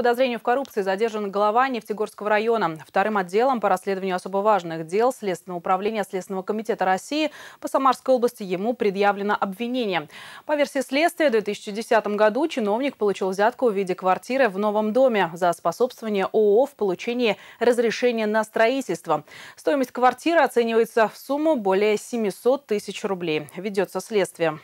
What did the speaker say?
подозрению в коррупции задержан глава Нефтегорского района. Вторым отделом по расследованию особо важных дел Следственного управления Следственного комитета России по Самарской области ему предъявлено обвинение. По версии следствия, в 2010 году чиновник получил взятку в виде квартиры в новом доме за способствование ООО в получении разрешения на строительство. Стоимость квартиры оценивается в сумму более 700 тысяч рублей. Ведется следствие.